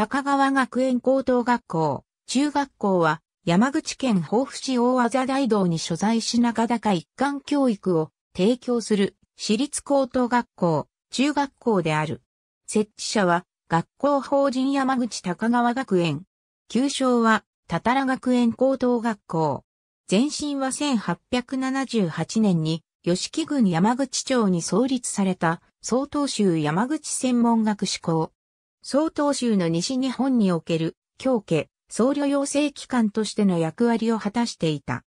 高川学園高等学校、中学校は山口県防府市大和大道に所在しなが高一貫教育を提供する私立高等学校、中学校である。設置者は学校法人山口高川学園。旧称はたたら学園高等学校。前身は1878年に吉木郡山口町に創立された総統州山口専門学士校。総統州の西日本における、京家、僧侶養成機関としての役割を果たしていた。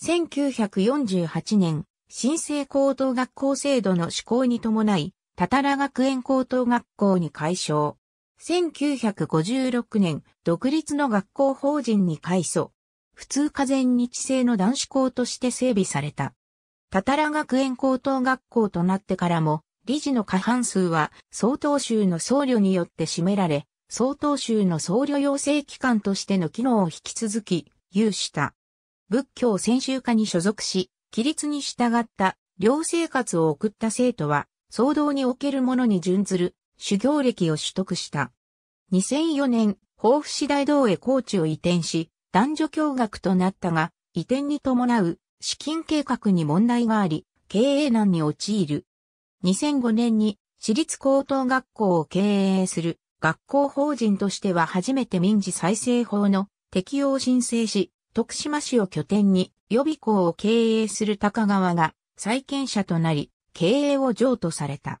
1948年、新生高等学校制度の施行に伴い、たたら学園高等学校に改称。1956年、独立の学校法人に改装。普通科全日制の男子校として整備された。たたら学園高等学校となってからも、理事の過半数は、総統州の僧侶によって占められ、総統州の僧侶養成機関としての機能を引き続き、有した。仏教専修科に所属し、規律に従った寮生活を送った生徒は、騒動におけるものに準ずる修行歴を取得した。2004年、甲府市大道へ高知を移転し、男女共学となったが、移転に伴う資金計画に問題があり、経営難に陥る。2005年に私立高等学校を経営する学校法人としては初めて民事再生法の適用を申請し、徳島市を拠点に予備校を経営する高川が債権者となり、経営を譲渡された。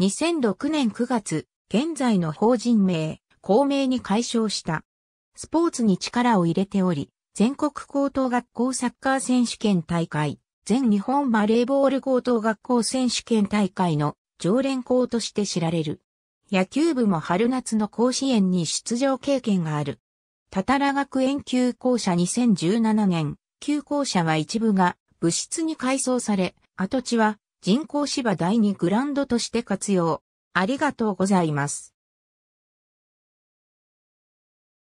2006年9月、現在の法人名、公明に解消した。スポーツに力を入れており、全国高等学校サッカー選手権大会、全日本バレーボール高等学校選手権大会の常連校として知られる。野球部も春夏の甲子園に出場経験がある。たたら学園旧校舎2017年、旧校舎は一部が部室に改装され、跡地は人工芝第2グランドとして活用。ありがとうございます。